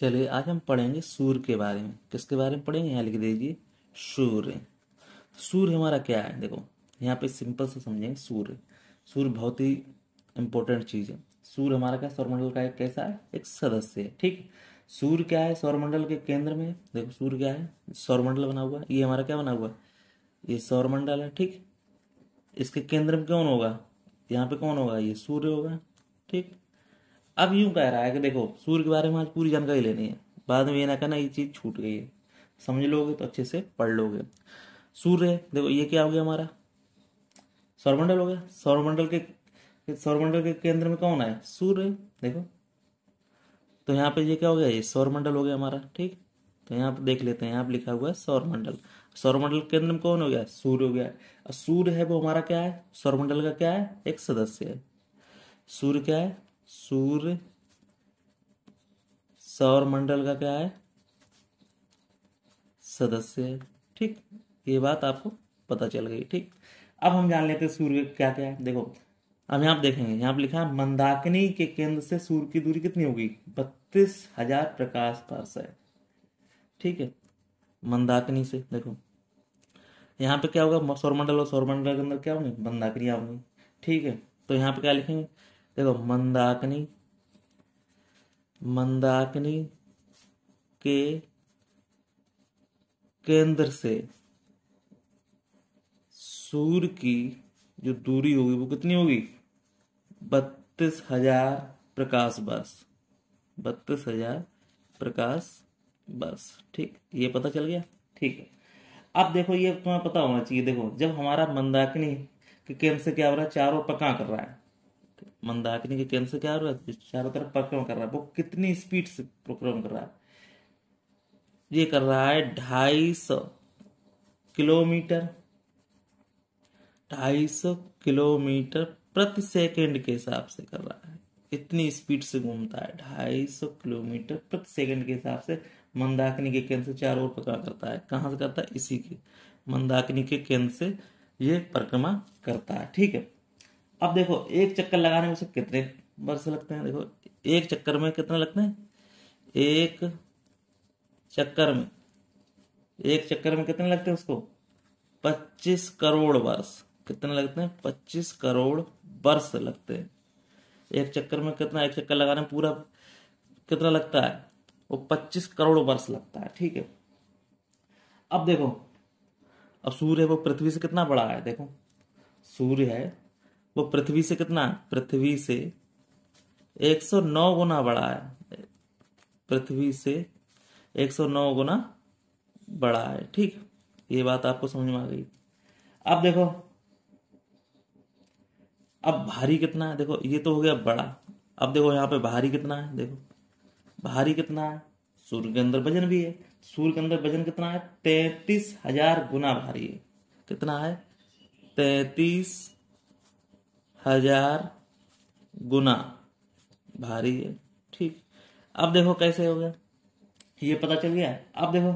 चलिए आज हम पढ़ेंगे सूर्य के बारे में किसके बारे में पढ़ेंगे यहाँ लिख दीजिए सूर्य सूर्य हमारा क्या है देखो यहाँ पे सिंपल से समझेंगे सूर्य सूर्य बहुत ही इंपॉर्टेंट चीज़ है सूर्य हमारा क्या सौरमंडल का एक कैसा है एक सदस्य है ठीक सूर्य क्या है सौरमंडल के केंद्र में देखो सूर्य क्या है सौरमंडल बना हुआ है ये हमारा क्या बना हुआ है ये सौरमंडल है ठीक इसके केंद्र में कौन होगा यहाँ पे कौन होगा ये सूर्य होगा ठीक अब यूं कह रहा है कि देखो सूर्य के बारे में आज पूरी जानकारी लेनी है बाद में ये ना कहना ये चीज़ छूट गई है समझ लोगे तो अच्छे से पढ़ लोगे सूर्य देखो ये क्या हो गया हमारा सौरमंडल हो गया सौरमंडल के सौरमंडल के केंद्र में कौन है सूर्य देखो तो यहाँ पे ये क्या हो गया ये सौरमंडल हो गया हमारा ठीक तो यहाँ पे देख लेते हैं यहाँ पर लिखा हुआ है सौरमंडल सौरमंडल के केंद्र में कौन हो गया सूर्य हो गया और सूर्य है वो हमारा क्या है सौरमंडल का क्या है एक सदस्य है सूर्य क्या है सूर्य सौर मंडल का क्या है सदस्य है ठीक ये बात आपको पता चल गई ठीक अब हम जान लेते हैं सूर्य क्या क्या है देखो अब पर देखेंगे यहां पर लिखा है मंदाकिनी के केंद्र से सूर्य की दूरी कितनी होगी बत्तीस हजार प्रकाश वर्ष है ठीक है मंदाकिनी से देखो यहाँ पे क्या होगा सौरमंडल और सौरमंडल के अंदर क्या होंगे मंदाकिनी होंगी ठीक है तो यहाँ पे क्या लिखेंगे देखो मंदाकिनी मंदाकिनी के केंद्र से सूर्य की जो दूरी होगी वो कितनी होगी बत्तीस हजार प्रकाश बस बत्तीस हजार प्रकाश बस ठीक ये पता चल गया ठीक है अब देखो ये तुम्हें पता होना चाहिए देखो जब हमारा मंदाकिनी के केंद्र से क्या हो रहा है चारों पका कर रहा है मंदाकिनी के केंद्र से क्या हो रहा है चारों तरफ परिक्रम कर रहा है वो कितनी स्पीड से परिक्रम कर रहा है ये कर रहा है ढाई सौ किलोमीटर ढाई सौ किलोमीटर प्रति सेकंड के हिसाब से कर रहा है इतनी स्पीड से घूमता है ढाई सौ किलोमीटर प्रति सेकंड के हिसाब से मंदाकिनी के केंद्र से चारों ओर पकड़ा करता है कहां से करता है इसी के मंदाकिनी के केंद्र से ये परिक्रमा करता है ठीक है अब देखो एक चक्कर लगाने में उसे कितने वर्ष लगते हैं देखो एक चक्कर में कितना लगते हैं एक चक्कर में एक चक्कर में कितने लगते हैं उसको पच्चीस करोड़ वर्ष कितने लगते हैं पच्चीस करोड़ वर्ष लगते हैं एक चक्कर में कितना एक चक्कर लगाने में पूरा कितना लगता है वो पच्चीस करोड़ वर्ष लगता है ठीक है अब देखो अब सूर्य वो पृथ्वी से कितना बड़ा है देखो सूर्य है वो पृथ्वी से कितना पृथ्वी से 109 गुना बड़ा है पृथ्वी से 109 गुना बड़ा है ठीक ये बात आपको समझ में आ गई अब देखो अब भारी कितना है देखो ये तो हो गया बड़ा अब देखो यहाँ पे भारी कितना है देखो भारी कितना है सूर्य के अंदर वजन भी है सूर्य के अंदर वजन कितना है तैतीस हजार गुना भारी है कितना है तैतीस हजार गुना भारी है ठीक अब देखो कैसे हो गया ये पता चल गया अब देखो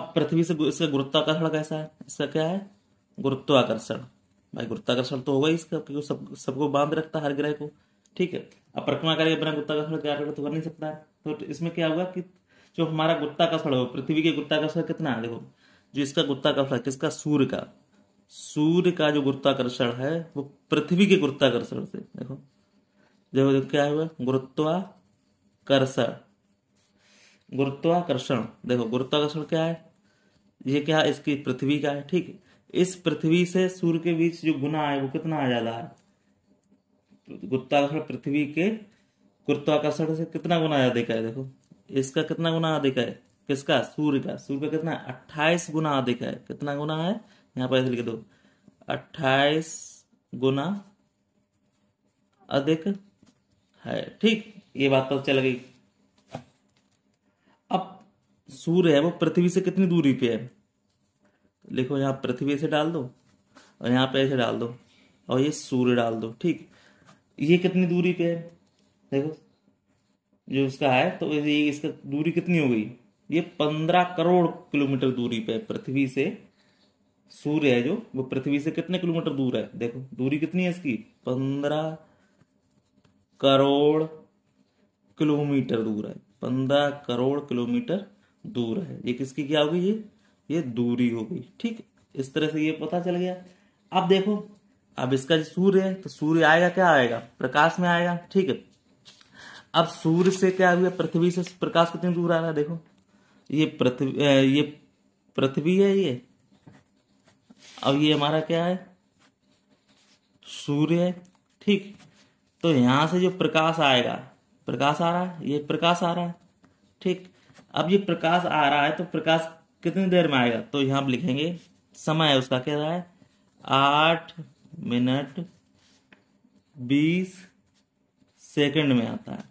अब पृथ्वी से इसका गुरुत्वाकर्षण कैसा है इसका क्या है गुरुत्वाकर्षण भाई गुरुत्वाकर्षण तो होगा ही इसका क्योंकि सब सबको बांध रखता है हर ग्रह को ठीक है अब परिक्रमा करके बिना गुरुत्वाकर्षण क्या कर तो कर नहीं सकता तो इसमें क्या होगा कि जो हमारा गुरुत्वाकर्षण हो पृथ्वी के गुरुत्वाकर्षण कितना है देखो जो इसका गुरुत्वाकर्षण किसका सूर्य का सूर्य का जो गुरुत्वाकर्षण है वो पृथ्वी के गुरुत्वाकर्षण से देखो देखो क्या हुआ गुरुत्वाकर्षण गुरुत्वाकर्षण देखो गुरुत्वाकर्षण क्या है ये क्या इसकी पृथ्वी का है ठीक इस पृथ्वी से सूर्य के बीच जो गुना है वो कितना आ जाता है गुरुत्वाकर्षण पृथ्वी के गुरुत्वाकर्षण से कितना गुना अधिक है देखो इसका कितना गुना अधिक है किसका सूर्य का सूर्य का कितना अट्ठाईस गुना अधिक है कितना गुना है यहाँ पर ऐसे लिख दो अट्ठाईस गुना अधिक है ठीक ये बात पता चल गई अब सूर्य है वो पृथ्वी से कितनी दूरी पे है लिखो यहाँ पृथ्वी ऐसे डाल दो और यहाँ पे ऐसे डाल दो और ये सूर्य डाल दो ठीक ये कितनी दूरी पे है देखो जो इसका है तो ये इसका दूरी कितनी हो गई ये पंद्रह करोड़ किलोमीटर दूरी पे है पृथ्वी से सूर्य है जो वो पृथ्वी से कितने किलोमीटर दूर है देखो दूरी कितनी है इसकी पंद्रह करोड़ किलोमीटर दूर है पंद्रह करोड़ किलोमीटर दूर है ये किसकी क्या होगी ये ये दूरी हो गई ठीक इस तरह से ये पता चल गया अब देखो अब इसका जो सूर्य है तो सूर्य आएगा क्या आएगा प्रकाश में आएगा ठीक है अब सूर्य से क्या हुआ पृथ्वी से प्रकाश कितनी दूर आ रहा है देखो ये पृथ्वी ये पृथ्वी है ये अब ये हमारा क्या है सूर्य है ठीक तो यहां से जो प्रकाश आएगा प्रकाश आ रहा है ये प्रकाश आ रहा है ठीक अब ये प्रकाश आ रहा है तो प्रकाश कितनी देर में आएगा तो यहां लिखेंगे समय उसका क्या रहा है आठ मिनट बीस सेकंड में आता है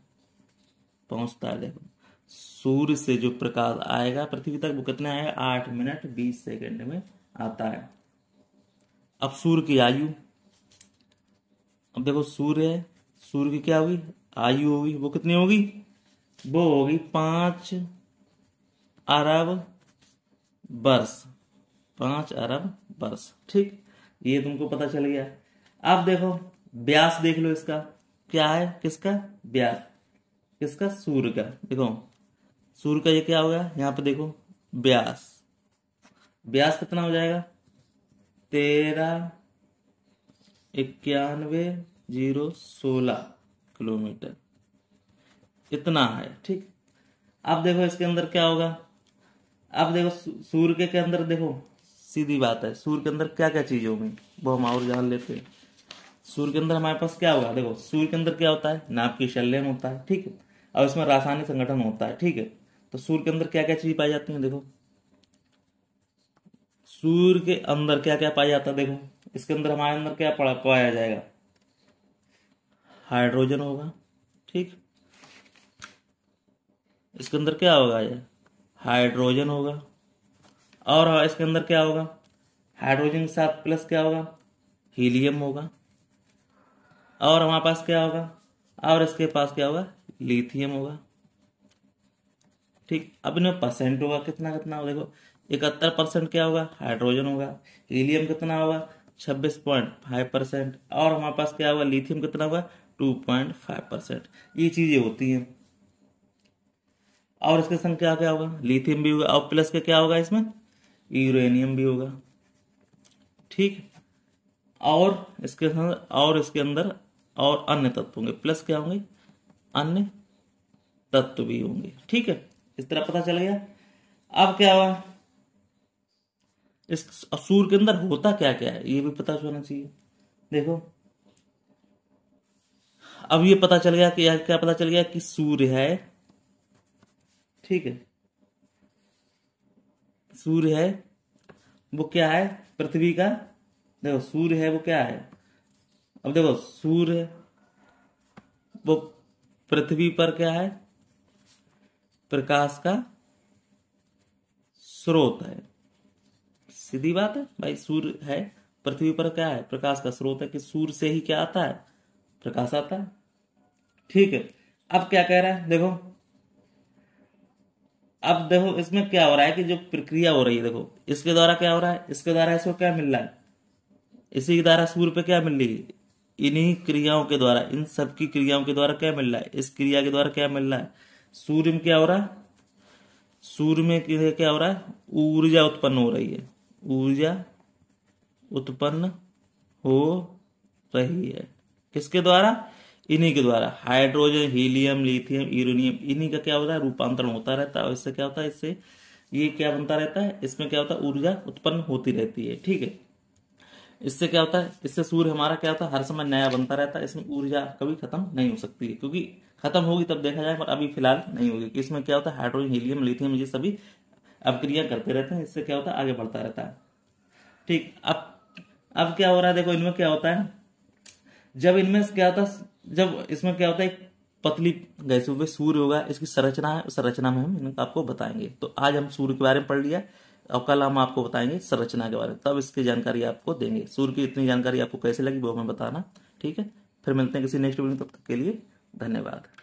पहुंचता है देखो सूर्य से जो प्रकाश आएगा पृथ्वी तक वो कितने आएगा आठ मिनट बीस सेकंड में आता है अब सूर्य की आयु अब देखो सूर्य है सूर्य की क्या होगी आयु होगी वो कितनी होगी वो होगी पांच अरब वर्ष पांच अरब वर्ष ठीक ये तुमको पता चल गया अब देखो ब्यास देख लो इसका क्या है किसका ब्यास किसका सूर्य का देखो सूर्य का ये क्या होगा यहां पे देखो ब्यास ब्यास कितना हो जाएगा तेरह इक्यानवे जीरो सोलह किलोमीटर इतना है ठीक अब देखो इसके अंदर क्या होगा अब देखो सूर्य के, अंदर देखो सीधी बात है सूर्य के अंदर क्या क्या चीजें होंगी वो हम और जान लेते हैं सूर्य के अंदर हमारे पास क्या होगा देखो सूर्य के अंदर क्या होता है नाप की शल्यम होता है ठीक है और इसमें रासायनिक संगठन होता है ठीक है तो सूर्य के अंदर क्या क्या चीज पाई जाती है देखो सूर्य के अंदर क्या क्या पाया जाता है देखो इसके अंदर हमारे अंदर क्या पाया जाएगा हाइड्रोजन होगा ठीक इसके अंदर क्या होगा ये हाइड्रोजन होगा और इसके अंदर क्या होगा हाइड्रोजन के साथ प्लस क्या होगा हीलियम होगा और हमारे पास क्या होगा और इसके पास क्या होगा लिथियम होगा ठीक अब इनमें परसेंट होगा कितना कितना होगा देखो इकहत्तर परसेंट क्या होगा हाइड्रोजन होगा हीलियम कितना होगा छब्बीस पॉइंट फाइव परसेंट और हमारे पास क्या होगा लिथियम कितना होगा टू पॉइंट फाइव परसेंट ये चीज़ें होती हैं और इसके संग क्या क्या होगा लिथियम भी होगा और प्लस का क्या होगा इसमें यूरेनियम भी होगा ठीक और इसके संग और इसके अंदर और अन्य तत्व होंगे प्लस क्या होंगे अन्य तत्व भी होंगे ठीक है इस तरह पता चल गया अब क्या हुआ इस असुर के अंदर होता क्या क्या है ये भी पता चलना चाहिए देखो अब ये पता चल गया कि यार क्या पता चल गया कि सूर्य है ठीक है सूर्य है वो क्या है पृथ्वी का देखो सूर्य है वो क्या है अब देखो सूर्य वो पृथ्वी पर क्या है प्रकाश का स्रोत है सीधी बात है भाई सूर्य है पृथ्वी पर क्या है प्रकाश का स्रोत है कि सूर्य से ही क्या आता है प्रकाश आता है ठीक है अब क्या कह रहा है देखो अब देखो इसमें क्या हो रहा है कि जो प्रक्रिया हो रही है देखो इसके द्वारा क्या हो रहा है इसके द्वारा इसको क्या मिल रहा है इसी के द्वारा सूर्य पे क्या मिल रही है इन्हीं क्रियाओं के द्वारा इन सब की क्रियाओं के द्वारा क्या मिल रहा है इस क्रिया के द्वारा क्या मिल रहा है सूर्य में क्या हो रहा है सूर्य में क्या हो रहा है ऊर्जा उत्पन्न हो रही है ऊर्जा उत्पन्न हो रही है किसके द्वारा इन्हीं के द्वारा हाइड्रोजन हीलियम लिथियम यूरोनियम इन्हीं का क्या होता है रूपांतरण होता रहता है और इससे क्या होता है इससे ये क्या बनता रहता है इसमें क्या होता है ऊर्जा उत्पन्न होती रहती है ठीक है इससे क्या होता है इससे सूर्य हमारा क्या होता है हर समय नया बनता रहता है इसमें ऊर्जा कभी खत्म नहीं हो सकती है क्योंकि खत्म होगी तब देखा जाए पर अभी फिलहाल नहीं होगी इसमें क्या होता है हाइड्रोजन हीलियम लिथियम ये सभी अब क्रिया करते रहते हैं इससे क्या होता है आगे बढ़ता रहता है ठीक अब अब क्या हो रहा है देखो इनमें क्या होता है जब इनमें क्या होता है जब इसमें क्या होता है पतली गैस हुए सूर्य होगा इसकी संरचना है संरचना में हम इनको आपको बताएंगे तो आज हम सूर्य के बारे में पढ़ लिया और कल हम आपको बताएंगे संरचना के बारे में तब इसकी जानकारी आपको देंगे सूर्य की इतनी जानकारी आपको कैसे लगी वो हमें बताना ठीक है फिर मिलते हैं किसी नेक्स्ट वीडियो तब तक के लिए धन्यवाद